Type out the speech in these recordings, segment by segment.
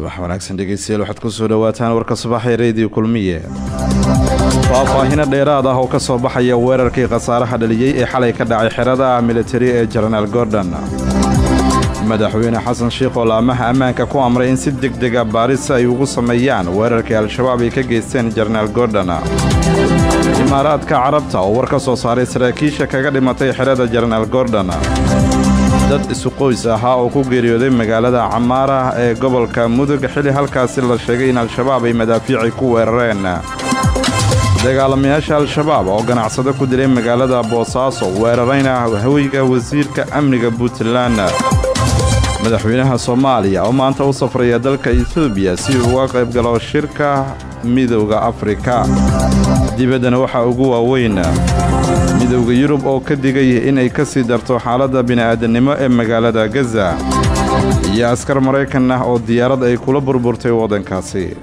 subax wanaagsan dhegeystayaal waxaad ku soo dhowaataan warka subaxee reediyo kulmiye faahfaahino dheeraad ah oo ka soo baxaya weerarkii khasaaraha dhaliyey ee xalay ka dhacay xerada militari ee jenaraal gordon madaxweyne xasan sheekh oo laamaha ammaanka ku amray in si deg dega ah baarisa ay ugu sameeyaan weerarkii al-shabaab ay ka geysteen jenaraal gordon imaaraadka carabta oo war ka soo saaray saraakiisha kaga dhimatay xerada jenaraal gordon dad isu qoys ahaa oo ku geeriyooday magaalada camaarah ee gobolka mudug xilli halkaasi la sheegay in al-shabaab ay madaafiicay ku weerareen dagaalamayaasha al-shabaab oo ganacsado ku dilay magaalada boosaaso weerarayna ah haweyga wasiirka amniga puntland madaxweynaha soomaaliya oo maanta u safraya dalka etoobiya si uu uga qayb galo shirka midowda afrika dibaddana waxaa ugu waaweyn midowda yurub oo ka digaya inay ka sii darto xaaladda bini'aadannimo ee magaalada gaza iyo askar maraykan ah oo diyaarad ay kula burburtay waddankaasi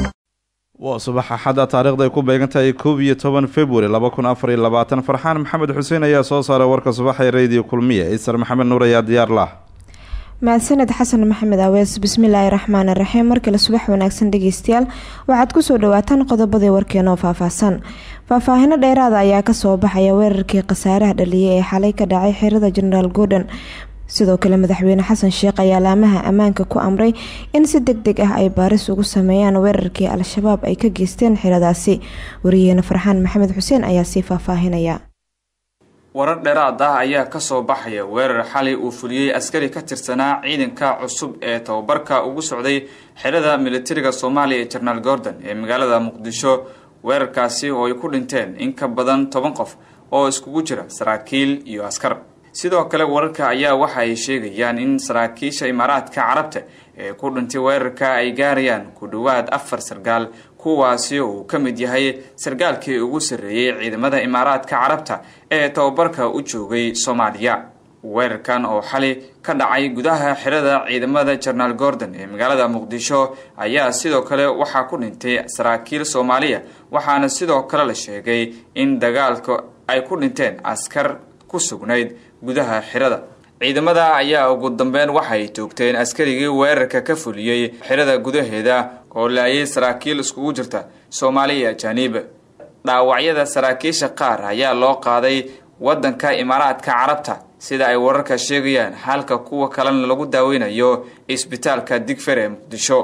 waa subax axada taarikhday ku beegantahay koob iyo toban farxaan maxamed xuseen ayaa soo saaray warka subaxee radio kulmiye isar maxamed nuur ayaa diyaar lah mahadsaned xasan maxamed awees bismillaahi raxmaani raxiim markale subax wanaagsan dhegeystayaal waxaad kusoo dhawaataan qodobadii warkeenoo faahfaahsan faahfaahino dheeraada ah ayaa kasoo baxaya weerarkii khasaaraha dhaliyay ee xalay ka dhacay xirada jenaraal gordon sidoo kale madaxweyne xasan sheekh ayaa laamaha ammaanka ku amray in si deg deg ah ay baaris ugu sameeyaan weerarkii al-shabaab ay ka geysteen xiradaasi wariyeene farxaan maxamed xuseen ayaa sii faahfaahinaya warar dheeraad ah ayaa kasoo baxaya weerar xali uu fuliyey askari ka tirsanaa ciidanka cusub ee tababarka ugu socday xirada militariga soomaaliya ee jenaraal gordon ee magaalada muqdisho weerarkaasi oo ay ku dhinteen in ka badan toban qof oo iskugu jira saraakiil iyo askar sidoo kale wararka ayaa waxa ay sheegayaan in saraakiisha imaaraadka carabta ee ku dhintay weerarka ay gaarayaan ku dhowaad afar sargaal kuwaasi uu ka mid yahay sargaalkii ugu sarreeyey ciidamada imaaraadka carabta ee tababarka u joogay soomaaliya weerarkan oo xali ka dhacay gudaha xirada ciidamada jenaraal gordon ee magaalada muqdisho ayaa sidoo kale waxaa ku dhintay saraakiil soomaaliya waxaana sidoo kale la sheegay in dagaalka ay ku dhinteen askar ku sugnayd gudaha xirada ciidamada ayaa ugu dambeyn waxay toogteen askarigii weerarka ka fuliyey xirada gudaheeda oo laayay saraakiil iskugu jirta soomaali iyo ajaaniib dhaawacyada saraakiisha qaar ayaa loo qaaday waddanka imaaraadka carabta sida ay wararka sheegayaan halka kuwa kalena lagu daaweynayo isbitaalka digfere muqdisho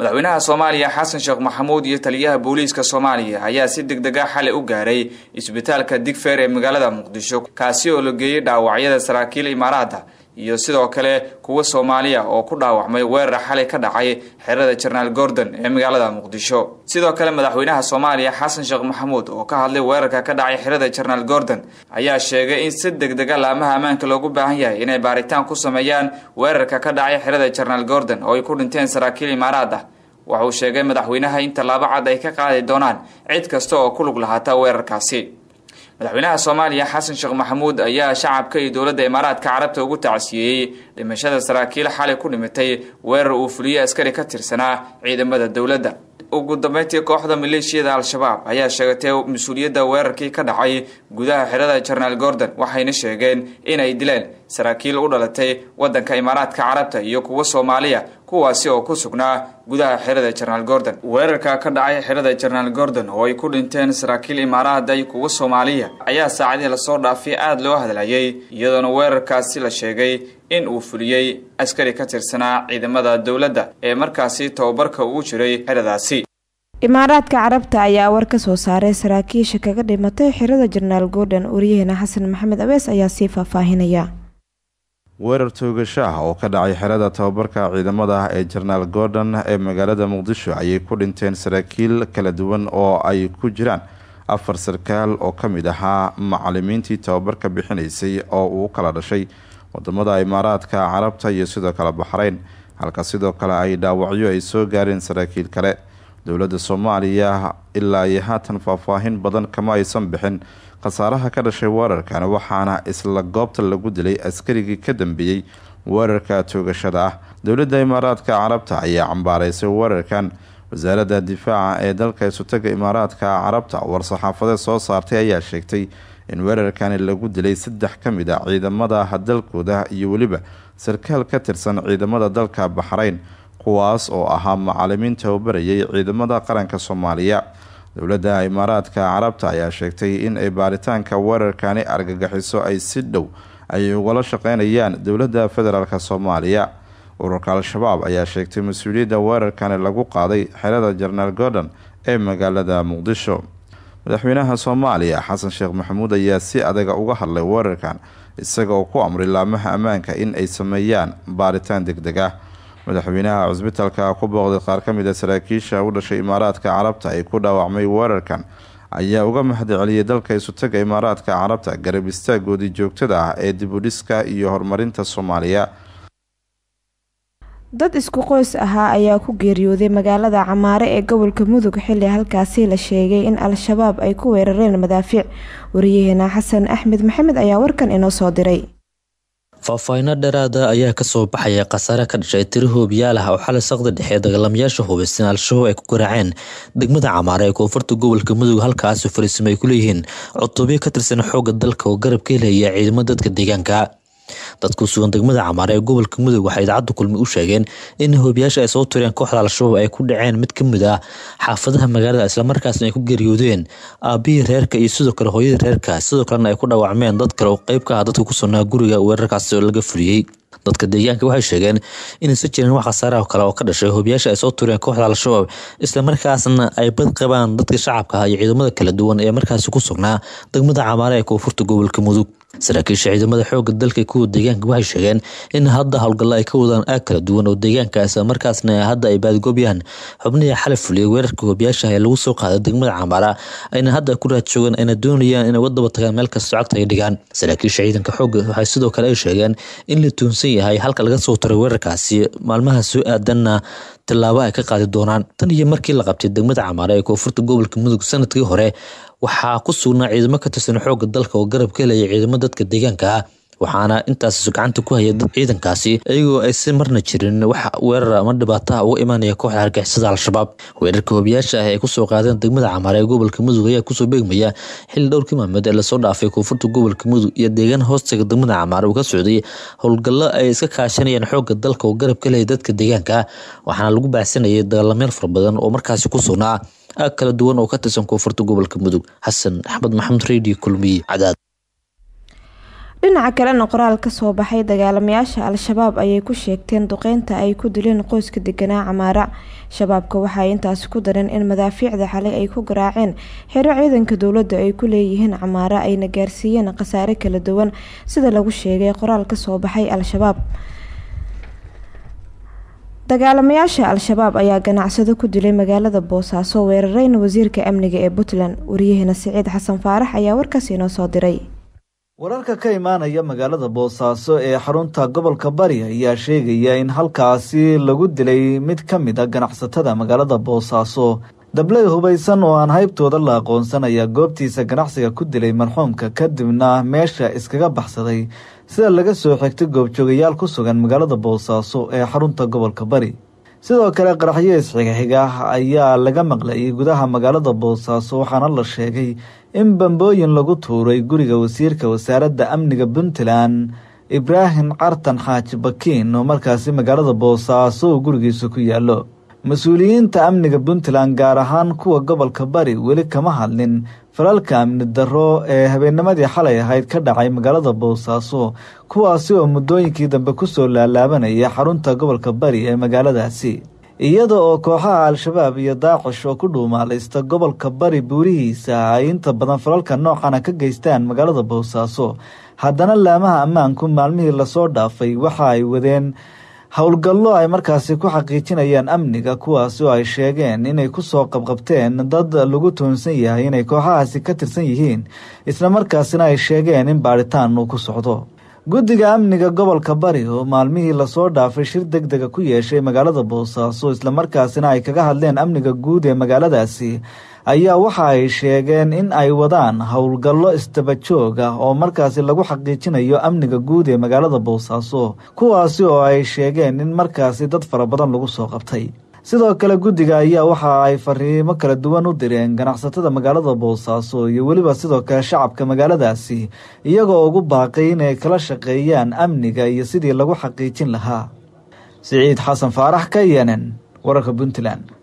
madaxweynaha soomaaliya xasan sheekh maxamuud iyo taliyaha booliiska soomaaliya ayaa si deg dega ah xalay u gaaray isbitaalka digfeer ee magaalada muqdisho kaasi oo la geeyey dhaawacyada saraakiil imaaraadda iyo sidoo kale kuwa soomaaliya oo ku dhaawacmay weerar xalay ka dhacay xerada jenaraal gordon ee magaalada muqdisho sidoo kale madaxweynaha soomaaliya xasan sheekh maxamuud oo ka hadlay weerarka ka dhacay xerada jenaraal gordon ayaa sheegay in si deg dega ah laamaha ammaanka loogu baahan yahay inay baaritaan ku sameeyaan weerarka ka dhacay xerada jenaraal gordon oo ay ku dhinteen saraakiil imaaraad ah waxa uu sheegay madaxweynaha in tallaabo cad ay ka qaadi doonaan cid kasta oo ku lug lahaata weerarkaasi madaxweynaha soomaaliya xasan sheekh maxamuud ayaa shacabka iyo dowladda imaaraadka carabta ugu tacasiyeyey dhimashada saraakiil xalay ku dhimitay weerar uu fuliye askari ka tirsanaa ciidamada dowladda ugu dambeyntii kooxda maleeshiyada al-shabaab ayaa sheegatay mas-uuliyadda weerarkii ka dhacay gudaha xirada jenaraal gordon waxayna sheegeen in ay dileen saraakiil u dhalatay waddanka imaaraadka carabta iyo kuwa soomaaliya kuwaasi oo ku sugnaa gudaha xerada jenaraal gordon weerarka ka dhacay xerada jenaraal gordon oo ay ku dhinteen saraakiil imaaraha kuwa soomaaliya ayaa saacadihii lasoo dhaafay aada loo hadlayay iyadoona weerarkaasi la sheegay in uu fuliyey askari ka tirsanaa ciidamada dowladda ee markaasi tababarka ugu jiray xeradaasi imaaraadka carabta ayaa war ka soo saaray saraakiisha kaga dhimatay xerada jenaraal gordon wariyaheena xasan maxamed aweys ayaa sii faahfaahinaya weerar toogasho oo ka dhacay xerada tababarka ciidamada ee jenaraal gordon ee magaalada muqdisho ayay ku dhinteen saraakiil kala duwan oo ay ku jiraan afar sarkaal oo kamid ahaa macalimiintii tababarka bixinaysay oo uu kala dhashay wadamada imaaraadka carabta iyo sidoo kale baxrayn halka sidoo kale ay dhaawacyo ay soo gaareen saraakiil kale dowladda soomaaliya ilaa iyo haatan faahfaahin badan kama aysan bixin khasaaraha ka dhashay weerarkan waxaana isla goobta lagu dilay askarigii ka dambeeyey weerarka toogashada ah dowladda imaaraadka carabta ayaa cambaareysay weerarkan wasaaradda difaaca ee dalka isutaga imaaraadka carabta war-saxaafadeed soo saartay ayaa sheegtay in weerarkani lagu dilay saddex ka mid a ah ciidamada hadalkooda iyo weliba sarkaal ka tirsan ciidamada dalka baxrayn kuwaas oo ahaa macalimiin tababarayay ciidamada qaranka soomaaliya dowladda imaaraadka carabta ayaa sheegtay in ay baaritaanka weerarkani argagixiso ay si dhow ay ugala shaqeynayaan dowladda federaalk soomaaliya ururka al-shabaab ayaa sheegtay mas-uuliyadda weerarkani lagu qaaday xerada jenaraal gordon ee magaalada muqdisho madaxweynaha soomaaliya xasan sheekh maxamuud ayaa si adaga uga hadlay weerarkan isagaoo ku amray laamaha ammaanka in ay sameeyaan baaritaan deg deg ah madaxweynaha cusbitalka ku booqday qaar ka mid a ah saraakiisha u dhashay imaaraadka carabta ay ku dhaawacmay weerarkan ayaa uga mahadceliyay dalka isutaga imaaraadka carabta garab istaagoodii joogtada ah ee dhiska iyo horumarinta soomaaliya dad isku qoys ahaa ayaa ku geeriyooday magaalada camaare ee gobolka mudug xilli halkaasi la sheegay in al-shabaab ay ku weerareen madaafiic wariyaheena xasan axmed maxamed ayaa warkan inoo soo diray faahfaahino dheeraada ah ayaa kasoo baxaya khasaare ka dhashay tiro hoobiyaal ah oo xalay saqda dhexe dagaalamayaasha hubaysan al-shabaab ay ku garaaceen degmada camaare ee koonfurta gobolka mudug halkaasi fariisimo ay ku leeyihiin cutubyo ka tirsan xoogga dalka oo garab ka helaya ciidamo dadka deegaanka dad sugan degmada camaar ee gobolka mudug waxay idaacadda kulmi u sheegeen in hoobiyaasha ay soo tureen kooxda al-shabaab ay ku dhaceen mid ka mid ah xaafadaha magaalada islamarkaasna ay ku geeriyoodeen aabbihii reerka iyo sidoo kale hooyadii reerka sidoo kalena ay ku dhaawacmeen dad kale oo qeyb ka ah dadka ku sugnaa guriga weerarkaas oo laga fuliyey dadka deegaanka waxay sheegeen inaysa jirin wax khasaaraha kale oo ka dhashay hoobiyaasha ay soo tureen kooxda al-shabaab islamarkaasna ay bad qabaan dadka shacabka ah iyo ciidamada kala duwan ee markaasi ku sugnaa degmada camaare ee koonfurta gobolka mudug saraakiisha ciidamada xoogga dalka kuwa deegaanka waxay sheegeen in hadda howlgalla ay ka wadaan aag kala duwan oo deegaankaas markaasna hadda ay baadgoobyaan xubnihii xalay fuliyay weerarka hoobyaasha ee lagu soo qaaday degmada cambaara ayna hadda ku raad joogaan ayna doonayaan inay uga daba tagaan meel kastoo cagta ay dhigaan saraakiisha ciidanka xoogga waxay sidoo kale ay sheegeen in la tuunsan yahay halka laga soo turay weerarkaasi maalmaha soo aadanna tallaabo ay ka qaadi doonaan tan iyo markii la qabtay degmada camaare ee koonfurta gobolka mudug sanadkii hore waxaa ku sugnaa ciidamo ka tirsan xoogga dalka oo garab ka helaya ciidamo dadka deegaanka ah waxaana intaas gacanta ku haya dad ciidankaasi iyagoo aysi marna jirin waxa weerar ama dhibaataha uga imanaya kooxda argixisada al-shabaab weerarka hobiyaasha ah ee kusoo qaadeen degmada camar ee gobolka mudug ayaa kusoo beegmaya xil dhowr kimaameed ee lasoo dhaafay koonfurta gobolka mudug iyo deegaan hoostaga degmada camaar uu ka socday howlgallo ay iska kaashanayeen xoogga dalka oo garab ka dadka deegaanka waxaana lagu baahsanayay dagaalamayaal fara oo markaas ku sugnaa aag kala duwan oo ka tirsan koonfurta gobolka mudug xasan axmed maxamed radio kulmiye cadaad dhinaca kalena qoraal ka soo baxay dagaalamayaasha al-shabaab ayay ku sheegteen duqeynta ay ku dileen qoyska deganaa camaara shabaabka waxaay intaasi ku dareen in madaafiicda xalay ay ku garaaceen xero ciidanka dowladda ay ku leeyihiin camaara ayna gaarsiiyeen khasaare kala duwan sida lagu sheegay qoraal ka soo baxay al-shabaab dagaalamayaasha al-shabaab ayaa ganacsado ku dilay magaalada boosaaso weerareyna wasiirka amniga ee puntland wariyahena siciid xasan faarax ayaa warkaas inoo soo diray wararka ka imaanaya magaalada boosaaso ee xarunta gobolka bari ayaa sheegaya in halkaasi lagu dilay mid ka mid a ah ganacsatada magaalada boosaaso dabley hubaysan oo aan haybtooda la aqoonsan ayaa goobtiisa ganacsiga ku dilay marxuumka kadibna meesha iskaga baxsaday sida laga soo xigtay goobjoogayaal ku sugan magaalada boosaaso ee xarunta gobolka bari sidoo kale qaraxyo qaraxyees xigaxiga ayaa laga maqlayay gudaha magaalada boosaaso waxaana la sheegay in bambooyin lagu tuuray guriga wasiirka wasaaradda amniga puntland ibraahim cartan xaaji bakiin oo markaasi magaalada boosaaso uu gurigiisa ku yaallo mas-uuliyiinta amniga puntland gaar ahaan kuwa gobolka bari weli kama hadlin falalka amni darro ee habeennimadii xalay ahayd ka dhacay magaalada boosaaso kuwaasi oo muddooyinkii dambe kusoo laalaabanaya xarunta gobolka bari ee magaaladaasi iyada oo kooxaha al-shabaab iyo daacish oo ku dhuumaalaysta gobolka bari buurihiisa ay inta badan falalka noocana ah ka geystaan magaalada boosaaso haddana laamaha ammaanku maalmihii lasoo dhaafay waxa ay wadeen howlgallo ay markaasi ku xaqiijinayaan amniga kuwaasi oo ay sheegeen inay ku soo qabqabteen dad lagu tuunsan yahay inay kooxahaasi ka tirsan yihiin isla markaasina ay sheegeen in baadhitaan uu ku socdo guddiga amniga gobolka bari oo maalmihii lasoo dhaafay shir deg dega ku yeeshay magaalada boosaaso islamarkaasina ay kaga hadleen amniga guud ee magaaladaasi ayaa waxa ay sheegeen in ay wadaan howlgallo isdaba ah oo markaasi lagu xaqiijinayo amniga guud ee magaalada boosaaso kuwaasi oo ay sheegeen in markaasi dad fara badan lagu soo qabtay sidoo kale guddiga ayaa waxa ay fariimo kala duwan u direen ganacsatada magaalada boosaaso iyo weliba sidoo kale shacabka magaaladaasi iyagoo ugu baaqay inay kala shaqeeyaan amniga iyo sidii lagu xaqiijin lahaa siciid xasan faarax ka yenen wararka puntland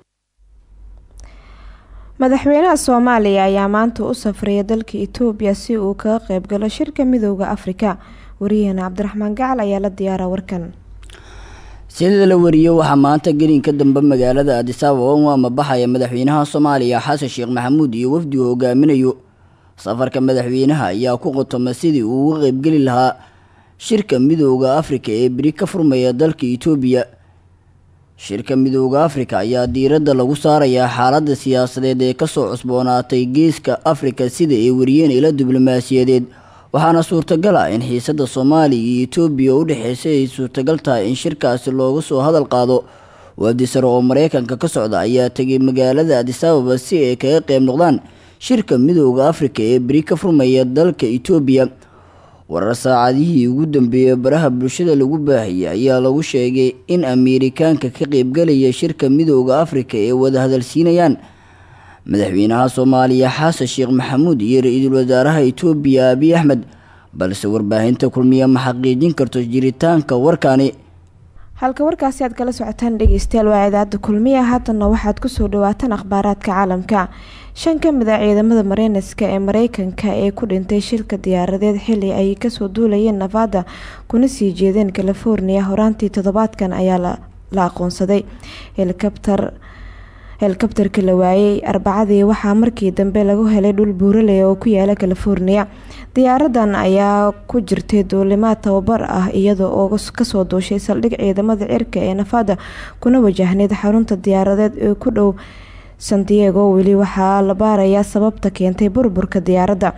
madaxweynaha soomaaliya ayaa maanta u safraya dalka itoobiya si uu kaga qayb galo shirka midooda afrika wariyahana cabdiraxmaan gacal ayaa la diyaara warkan sida la wariyo waxaa maanta gelin ka dambe magaalada adisaba onwama baxaya madaxweynaha soomaaliya xasan sheekh maxamuud iyo wafdigu hogaaminayo safarka madaxweynaha ayaa ku qotoma sidii uu uga qaybgeli lahaa shirka midooda afrika ee beri ka furmaya dalka itoobiya shirka midooda afrika ayaa diiradda lagu saarayaa xaaladda siyaasadeed ee ka soo cusboonaatay geeska afrika sida ay wariyeen ila diblomaasiyadeed waxaana suurtagal ah in xiisadda soomaaliya iyo etoobiya u dhexeysa ay suurtagal tahay in shirkaasi looga soo hadal qaado waadi sare oo mareykanka ka socda ayaa tegay magaalada adisababa si ay kaga qeyb noqdaan shirka midooda afrika ee beri ka furmaya dalka etoobiya warar saacadihii ugu dambeeyey baraha bulshada lagu baahiyey ayaa lagu sheegay in ameerikaanka ka qeybgelaya shirka midooda afrika ee wada hadalsiinayaan madaxweynaha soomaaliya xasan sheekh maxamuud iyo ra-iisul wasaaraha itoobiya abiy axmed balse warbaahinta kulmiya ma xaqiijin karto jiritaanka warkani halka warkaasi aad kala socotaan dhegeystayaal waa idaacadda kulmiya haatanna waxaad kusoo dhawaataan akhbaaraadka caalamka shan ka mid ah ciidamada mareyneska ee mareykanka ee ku dhintay shilka diyaaradeed xili ay kasoo duulayeen nevada kuna sii jeedeen california horaantii toddobaadkan ayaa la aqoonsaday helikabtar helikabtarka la waayey arbacadii waxaa markii dambe lagu helay dhul buuraley oo ku yaala california diyaaradan ayaa ku jirtay duulimaad tababar ah iyadoo oo kasoo duushay saldhig ciidamada cirka ee nafada kuna wajahnayd xarunta diyaaradeed ee ku dhow santiago weli waxaa la baarayaa sababta keentay burburka diyaaradda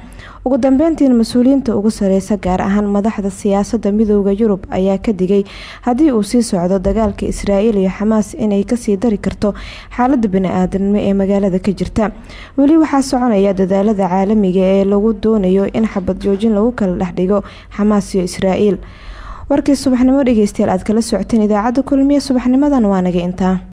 ugu dambeyntiin mas-uuliyiinta ugu sareysa gaar ahaan madaxda siyaasada midooda yurub ayaa ka digay haddii uu sii socdo dagaalka israa'iil iyo xamaas inay kasii dari karto xaaladda bani-aadanimo ee magaalada ka jirta weli waxaa soconaya dadaalada caalamiga ee lagu doonayo in xabad joojin lagu kala dhexdhigo xamaas iyo israail warkii subaxnimo dhegeystayaal aad kala socoteen idaacada kulmiye subaxnimadan waa naga